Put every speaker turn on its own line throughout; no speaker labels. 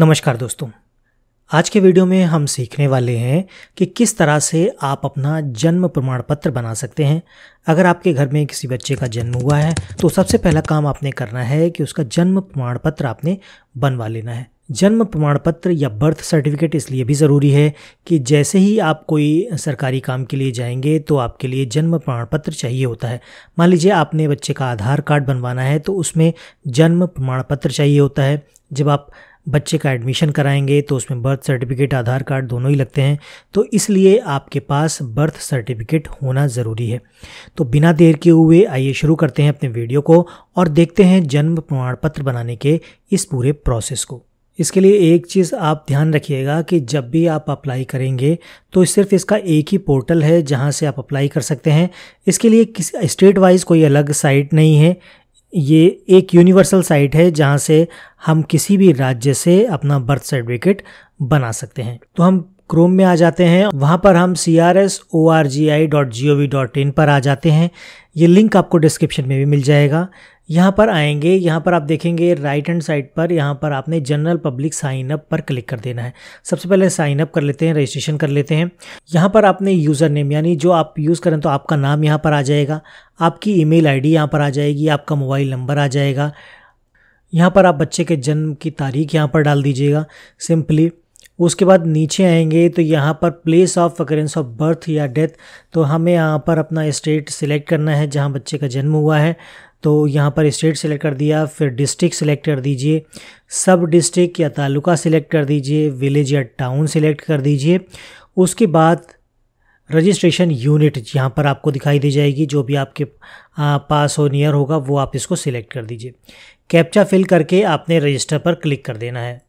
नमस्कार दोस्तों आज के वीडियो में हम सीखने वाले हैं कि किस तरह से आप अपना जन्म प्रमाण पत्र बना सकते हैं अगर आपके घर में किसी बच्चे का जन्म हुआ है तो सबसे पहला काम आपने करना है कि उसका जन्म प्रमाण पत्र आपने बनवा लेना है जन्म प्रमाण पत्र या बर्थ सर्टिफिकेट इसलिए भी ज़रूरी है कि जैसे ही आप कोई सरकारी काम के लिए जाएंगे तो आपके लिए जन्म प्रमाण पत्र चाहिए होता है मान लीजिए आपने बच्चे का आधार कार्ड बनवाना है तो उसमें जन्म प्रमाण पत्र चाहिए होता है जब आप बच्चे का एडमिशन कराएंगे तो उसमें बर्थ सर्टिफिकेट आधार कार्ड दोनों ही लगते हैं तो इसलिए आपके पास बर्थ सर्टिफिकेट होना ज़रूरी है तो बिना देर के हुए आइए शुरू करते हैं अपने वीडियो को और देखते हैं जन्म प्रमाण पत्र बनाने के इस पूरे प्रोसेस को इसके लिए एक चीज़ आप ध्यान रखिएगा कि जब भी आप अप्लाई करेंगे तो सिर्फ इसका एक ही पोर्टल है जहां से आप अप्लाई कर सकते हैं इसके लिए किसी स्टेट वाइज कोई अलग साइट नहीं है ये एक यूनिवर्सल साइट है जहाँ से हम किसी भी राज्य से अपना बर्थ सर्टिफिकेट बना सकते हैं तो हम क्रोम में आ जाते हैं वहाँ पर हम C R S O R G I dot G O V dot in पर आ जाते हैं ये लिंक आपको डिस्क्रिप्शन में भी मिल जाएगा यहाँ पर आएंगे यहाँ पर आप देखेंगे राइट हैंड साइड पर यहाँ पर आपने जनरल पब्लिक साइन अप पर क्लिक कर देना है सबसे पहले साइन अप कर लेते हैं रजिस्ट्रेशन कर लेते हैं यहाँ पर आपने यूज़र नेम यानी जो आप यूज़ करें तो आपका नाम यहाँ पर आ जाएगा आपकी ईमेल आईडी यहाँ पर आ जाएगी आपका मोबाइल नंबर आ जाएगा यहाँ पर आप बच्चे के जन्म की तारीख यहाँ पर डाल दीजिएगा सिंपली उसके बाद नीचे आएंगे तो यहाँ पर place of occurrence of birth या डेथ तो हमें यहाँ पर अपना स्टेट सिलेक्ट करना है जहाँ बच्चे का जन्म हुआ है तो यहाँ पर स्टेट सेलेक्ट कर दिया फिर डिस्ट्रिक्ट सेलेक्ट कर दीजिए सब डिस्ट्रिक्ट या तालुका सेलेक्ट कर दीजिए विलेज या टाउन सेलेक्ट कर दीजिए उसके बाद रजिस्ट्रेशन यूनिट यहाँ पर आपको दिखाई दी जाएगी जो भी आपके पास हो नियर होगा वो आप इसको सिलेक्ट कर दीजिए कैप्चा फिल करके आपने रजिस्टर पर क्लिक कर देना है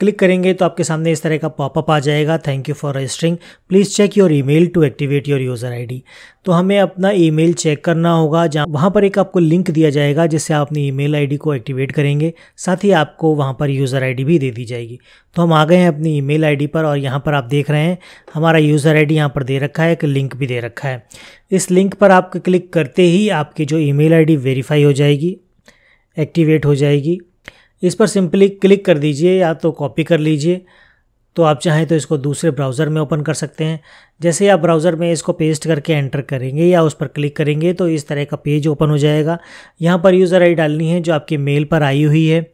क्लिक करेंगे तो आपके सामने इस तरह का पॉपअप आ जाएगा thank you for registering please check your email to activate your user ID तो हमें अपना ईमेल चेक करना होगा जहाँ वहाँ पर एक आपको लिंक दिया जाएगा जिससे आप अपनी ईमेल आईडी को एक्टिवेट करेंगे साथ ही आपको वहाँ पर यूज़र डी भी दे दी जाएगी तो हम आ गए हैं अपनी आई डी पर और यहाँ पर आप देख रहे हैं हमारा यूज़र डी यहाँ पर दे रखा है एक लिंक भी दे रखा है इस लिंक पर आप क्लिक करते ही आपकी जो आई डी वेरीफाई हो जाएगी एक्टिवेट हो जाएगी इस पर सिंपली क्लिक कर दीजिए या तो कॉपी कर लीजिए तो आप चाहें तो इसको दूसरे ब्राउज़र में ओपन कर सकते हैं जैसे आप ब्राउज़र में इसको पेस्ट करके एंटर करेंगे या उस पर क्लिक करेंगे तो इस तरह का पेज ओपन हो जाएगा यहाँ पर यूज़र आई डालनी है जो आपके मेल पर आई हुई है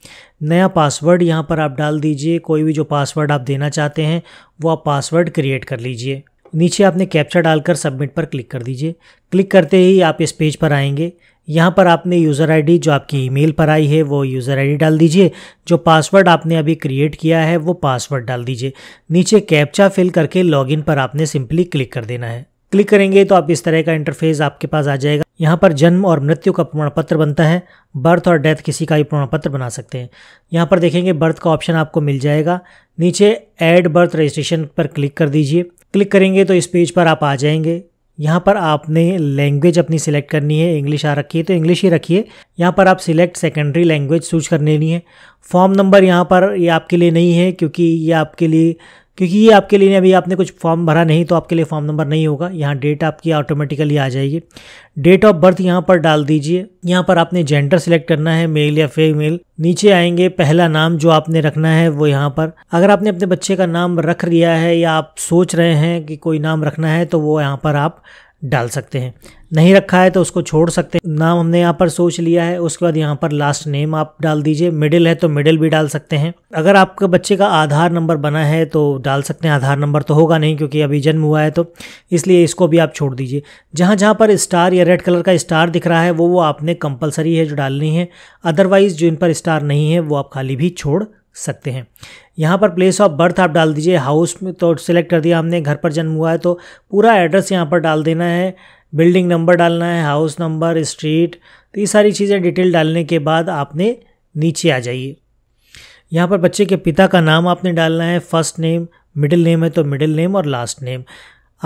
नया पासवर्ड यहाँ पर आप डाल दीजिए कोई भी जो पासवर्ड आप देना चाहते हैं वो आप पासवर्ड क्रिएट कर लीजिए नीचे आपने कैप्चा डालकर सबमिट पर क्लिक कर दीजिए क्लिक करते ही आप इस पेज पर आएंगे यहाँ पर आपने यूज़र आईडी जो आपकी ईमेल पर आई है वो यूज़र आईडी डाल दीजिए जो पासवर्ड आपने अभी क्रिएट किया है वो पासवर्ड डाल दीजिए नीचे कैप्चा फिल करके लॉगिन पर आपने सिंपली क्लिक कर देना है क्लिक करेंगे तो आप इस तरह का इंटरफेस आपके पास आ जाएगा यहाँ पर जन्म और मृत्यु का प्रमाण पत्र बनता है बर्थ और डेथ किसी का भी प्रमाण पत्र बना सकते हैं यहाँ पर देखेंगे बर्थ का ऑप्शन आपको मिल जाएगा नीचे एड बर्थ रजिस्ट्रेशन पर क्लिक कर दीजिए क्लिक करेंगे तो इस पेज पर आप आ जाएंगे यहाँ पर आपने लैंग्वेज अपनी सिलेक्ट करनी है इंग्लिश आ रखी है तो इंग्लिश ही रखिए यहाँ पर आप सिलेक्ट सेकेंडरी लैंग्वेज चूज कर लेनी है फॉर्म नंबर यहाँ पर ये यह आपके लिए नहीं है क्योंकि ये आपके लिए क्योंकि ये आपके लिए अभी आपने कुछ फॉर्म भरा नहीं तो आपके लिए फॉर्म नंबर नहीं होगा यहाँ डेट आपकी ऑटोमेटिकली आ जाएगी डेट ऑफ बर्थ यहाँ पर डाल दीजिए यहाँ पर आपने जेंडर सेलेक्ट करना है मेल या फीमेल नीचे आएंगे पहला नाम जो आपने रखना है वो यहाँ पर अगर आपने अपने बच्चे का नाम रख लिया है या आप सोच रहे हैं कि कोई नाम रखना है तो वो यहाँ पर आप डाल सकते हैं नहीं रखा है तो उसको छोड़ सकते हैं नाम हमने यहाँ पर सोच लिया है उसके बाद यहाँ पर लास्ट नेम आप डाल दीजिए मिडिल है तो मिडिल भी डाल सकते हैं अगर आपके बच्चे का आधार नंबर बना है तो डाल सकते हैं आधार नंबर तो होगा नहीं क्योंकि अभी जन्म हुआ है तो इसलिए इसको भी आप छोड़ दीजिए जहाँ जहाँ पर स्टार या रेड कलर का स्टार दिख रहा है वो वो आपने कंपलसरी है जो डालनी है अदरवाइज़ जिन पर स्टार नहीं है वो आप खाली भी छोड़ सकते हैं यहाँ पर प्लेस ऑफ बर्थ आप डाल दीजिए हाउस में तो सिलेक्ट कर दिया हमने घर पर जन्म हुआ है तो पूरा एड्रेस यहाँ पर डाल देना है बिल्डिंग नंबर डालना है हाउस नंबर स्ट्रीट तो ये सारी चीज़ें डिटेल डालने के बाद आपने नीचे आ जाइए यहाँ पर बच्चे के पिता का नाम आपने डालना है फर्स्ट नेम मिडिल नेम है तो मिडिल नेम और लास्ट नेम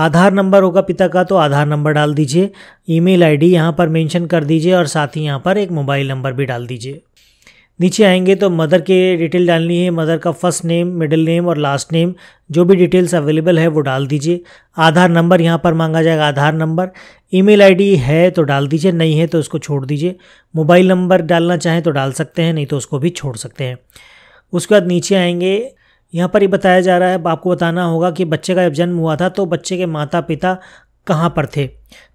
आधार नंबर होगा पिता का तो आधार नंबर डाल दीजिए ईमेल आईडी यहाँ पर मेंशन कर दीजिए और साथ ही यहाँ पर एक मोबाइल नंबर भी डाल दीजिए नीचे आएंगे तो मदर के डिटेल डालनी है मदर का फर्स्ट नेम मिडिल नेम और लास्ट नेम जो भी डिटेल्स अवेलेबल है वो डाल दीजिए आधार नंबर यहाँ पर मांगा जाएगा आधार नंबर ईमेल आईडी है तो डाल दीजिए नहीं है तो उसको छोड़ दीजिए मोबाइल नंबर डालना चाहें तो डाल सकते हैं नहीं तो उसको भी छोड़ सकते हैं उसके बाद नीचे आएंगे यहाँ पर ये बताया जा रहा है आपको बताना होगा कि बच्चे का जब जन्म हुआ था तो बच्चे के माता पिता कहाँ पर थे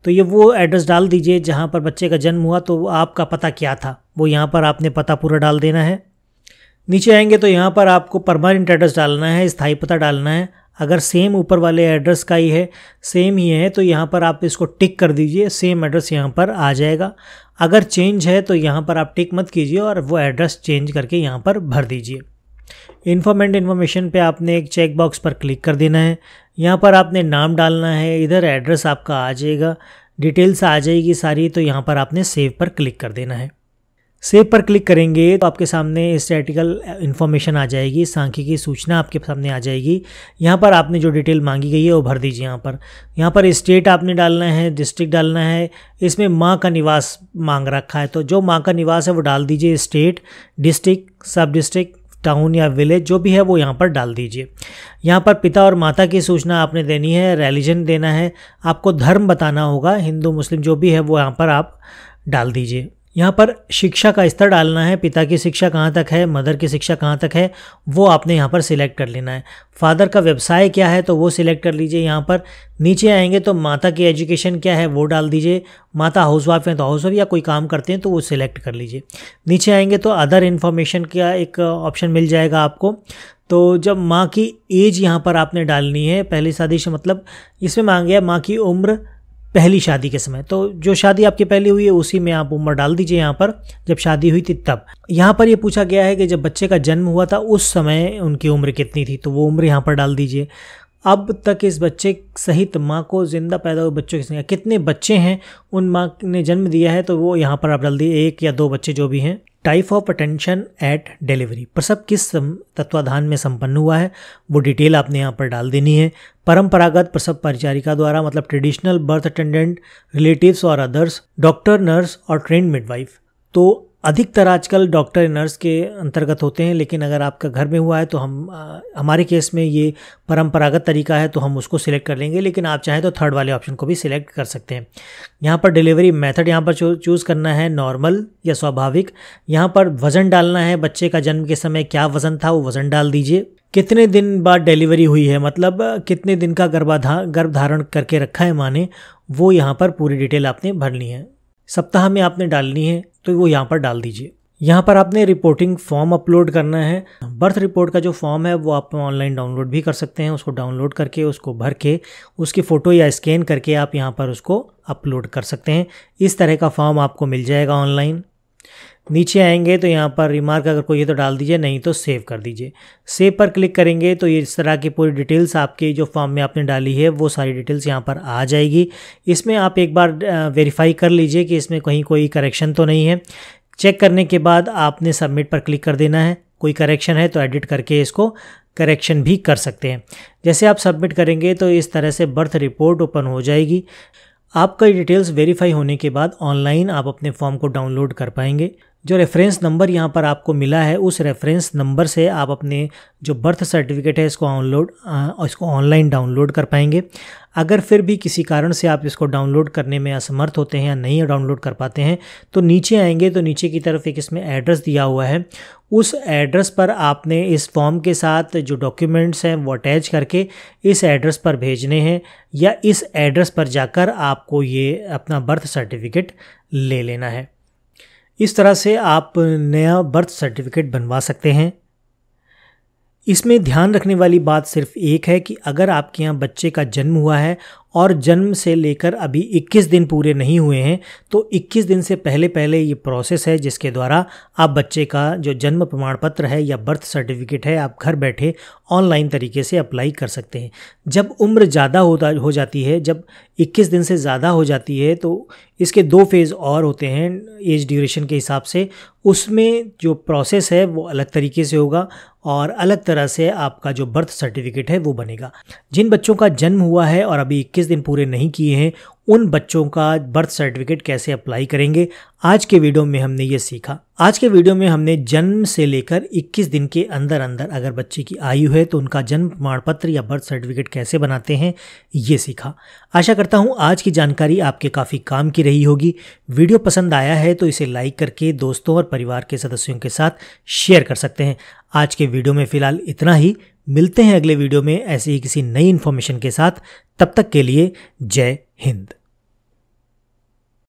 तो ये वो एड्रेस डाल दीजिए जहाँ पर बच्चे का जन्म हुआ तो आपका पता क्या था वो यहाँ पर आपने पता पूरा डाल देना है नीचे आएंगे तो यहाँ पर आपको परमानेंट एड्रेस डालना है स्थाई पता डालना है अगर सेम ऊपर वाले एड्रेस का ही है सेम ही है तो यहाँ पर आप इसको टिक कर दीजिए सेम एड्रेस यहाँ पर आ जाएगा अगर चेंज है तो यहाँ पर आप टिक मत कीजिए और वो एड्रेस चेंज करके यहाँ पर भर दीजिए इन्फॉर्म एंड इन्फॉर्मेशन पे आपने एक चेक बॉक्स पर क्लिक कर देना है यहाँ पर आपने नाम डालना है इधर एड्रेस आपका आ जाएगा डिटेल्स आ जाएगी सारी तो यहाँ पर आपने सेव पर क्लिक कर देना है सेव पर क्लिक करेंगे तो आपके सामने स्टैटिकल इन्फॉर्मेशन आ जाएगी सांख्यिकी सूचना आपके सामने आ जाएगी यहाँ पर आपने जो डिटेल मांगी गई है वो भर दीजिए यहाँ पर यहाँ पर स्टेट आपने डालना है डिस्ट्रिक्ट डालना है इसमें माँ का निवास मांग रखा है तो जो माँ का निवास है वो डाल दीजिए state district sub district town या विलेज जो भी है वो यहाँ पर डाल दीजिए यहाँ पर पिता और माता की सूचना आपने देनी है रिलीजन देना है आपको धर्म बताना होगा हिंदू मुस्लिम जो भी है वो यहाँ पर आप डाल दीजिए यहाँ पर शिक्षा का स्तर डालना है पिता की शिक्षा कहाँ तक है मदर की शिक्षा कहाँ तक है वो आपने यहाँ पर सिलेक्ट कर लेना है फादर का व्यवसाय क्या है तो वो सिलेक्ट कर लीजिए यहाँ पर नीचे आएंगे तो माता की एजुकेशन क्या है वो डाल दीजिए माता हाउस वाइफ हैं तो हाउस वाइफ या कोई काम करते हैं तो वो सिलेक्ट कर लीजिए नीचे आएंगे तो अदर इन्फॉर्मेशन का एक ऑप्शन मिल जाएगा आपको तो जब माँ की एज यहाँ पर आपने डालनी है पहली शादी से मतलब इसमें मांग गया माँ की उम्र पहली शादी के समय तो जो शादी आपकी पहले हुई है उसी में आप उम्र डाल दीजिए यहाँ पर जब शादी हुई थी तब यहाँ पर ये पूछा गया है कि जब बच्चे का जन्म हुआ था उस समय उनकी उम्र कितनी थी तो वो उम्र यहाँ पर डाल दीजिए अब तक इस बच्चे सहित माँ को ज़िंदा पैदा हुए बच्चों की संख्या कितने बच्चे हैं उन माँ ने जन्म दिया है तो वो यहाँ पर आप डाल दिए एक या दो बच्चे जो भी हैं type of attention at delivery प्रसव किस तत्वाधान में संपन्न हुआ है वो डिटेल आपने यहाँ पर डाल देनी है परंपरागत प्रसव परिचारिका द्वारा मतलब ट्रेडिशनल बर्थ अटेंडेंट रिलेटिव्स और अदर्स डॉक्टर नर्स और ट्रेन मिडवाइफ तो अधिकतर आजकल डॉक्टर नर्स के अंतर्गत होते हैं लेकिन अगर आपका घर में हुआ है तो हम आ, हमारे केस में ये परंपरागत तरीका है तो हम उसको सिलेक्ट कर लेंगे लेकिन आप चाहें तो थर्ड वाले ऑप्शन को भी सिलेक्ट कर सकते हैं यहाँ पर डिलीवरी मेथड यहाँ पर चूज़ करना है नॉर्मल या स्वाभाविक यहाँ पर वज़न डालना है बच्चे का जन्म के समय क्या वज़न था वो वज़न डाल दीजिए कितने दिन बाद डिलीवरी हुई है मतलब कितने दिन का गर्भाधा गर्भ धारण करके रखा है माने वो यहाँ पर पूरी डिटेल आपने भरनी है सप्ताह में आपने डालनी है तो वो यहाँ पर डाल दीजिए यहाँ पर आपने रिपोर्टिंग फॉर्म अपलोड करना है बर्थ रिपोर्ट का जो फॉर्म है वो आप ऑनलाइन डाउनलोड भी कर सकते हैं उसको डाउनलोड करके उसको भर के उसकी फ़ोटो या स्कैन करके आप यहाँ पर उसको अपलोड कर सकते हैं इस तरह का फॉर्म आपको मिल जाएगा ऑनलाइन नीचे आएंगे तो यहाँ पर रिमार्क अगर कोई है तो डाल दीजिए नहीं तो सेव कर दीजिए सेव पर क्लिक करेंगे तो ये इस तरह की पूरी डिटेल्स आपके जो फॉर्म में आपने डाली है वो सारी डिटेल्स यहाँ पर आ जाएगी इसमें आप एक बार वेरीफाई कर लीजिए कि इसमें कहीं कोई करेक्शन तो नहीं है चेक करने के बाद आपने सबमिट पर क्लिक कर देना है कोई करेक्शन है तो एडिट करके इसको करेक्शन भी कर सकते हैं जैसे आप सबमिट करेंगे तो इस तरह से बर्थ रिपोर्ट ओपन हो जाएगी आपका डिटेल्स वेरीफाई होने के बाद ऑनलाइन आप अपने फॉर्म को डाउनलोड कर पाएंगे जो रेफरेंस नंबर यहाँ पर आपको मिला है उस रेफरेंस नंबर से आप अपने जो बर्थ सर्टिफिकेट है इसको ऑनलोड इसको ऑनलाइन डाउनलोड कर पाएंगे अगर फिर भी किसी कारण से आप इसको डाउनलोड करने में असमर्थ होते हैं या नहीं डाउनलोड कर पाते हैं तो नीचे आएंगे तो नीचे की तरफ एक इसमें एड्रेस दिया हुआ है उस एड्रेस पर आपने इस फॉर्म के साथ जो डॉक्यूमेंट्स हैं वो अटैच करके इस एड्रेस पर भेजने हैं या इस एड्रेस पर जाकर आपको ये अपना बर्थ सर्टिफिकेट ले लेना है इस तरह से आप नया बर्थ सर्टिफिकेट बनवा सकते हैं इसमें ध्यान रखने वाली बात सिर्फ एक है कि अगर आपके यहाँ बच्चे का जन्म हुआ है और जन्म से लेकर अभी 21 दिन पूरे नहीं हुए हैं तो 21 दिन से पहले पहले ये प्रोसेस है जिसके द्वारा आप बच्चे का जो जन्म प्रमाण पत्र है या बर्थ सर्टिफिकेट है आप घर बैठे ऑनलाइन तरीके से अप्लाई कर सकते हैं जब उम्र ज़्यादा होता हो जाती है जब 21 दिन से ज़्यादा हो जाती है तो इसके दो फेज़ और होते हैं एज ड्यूरेशन के हिसाब से उसमें जो प्रोसेस है वो अलग तरीके से होगा और अलग तरह से आपका जो बर्थ सर्टिफिकेट है वो बनेगा जिन बच्चों का जन्म हुआ है और अभी 21 दिन पूरे नहीं किए हैं उन बच्चों का बर्थ सर्टिफिकेट कैसे अप्लाई करेंगे आज के वीडियो में हमने ये सीखा आज के वीडियो में हमने जन्म से लेकर 21 दिन के अंदर अंदर अगर बच्चे की आयु है तो उनका जन्म प्रमाण पत्र या बर्थ सर्टिफिकेट कैसे बनाते हैं ये सीखा आशा करता हूँ आज की जानकारी आपके काफ़ी काम की रही होगी वीडियो पसंद आया है तो इसे लाइक करके दोस्तों और परिवार के सदस्यों के साथ शेयर कर सकते हैं आज के वीडियो में फिलहाल इतना ही मिलते हैं अगले वीडियो में ऐसी ही किसी नई इन्फॉर्मेशन के साथ तब तक के लिए जय हिंद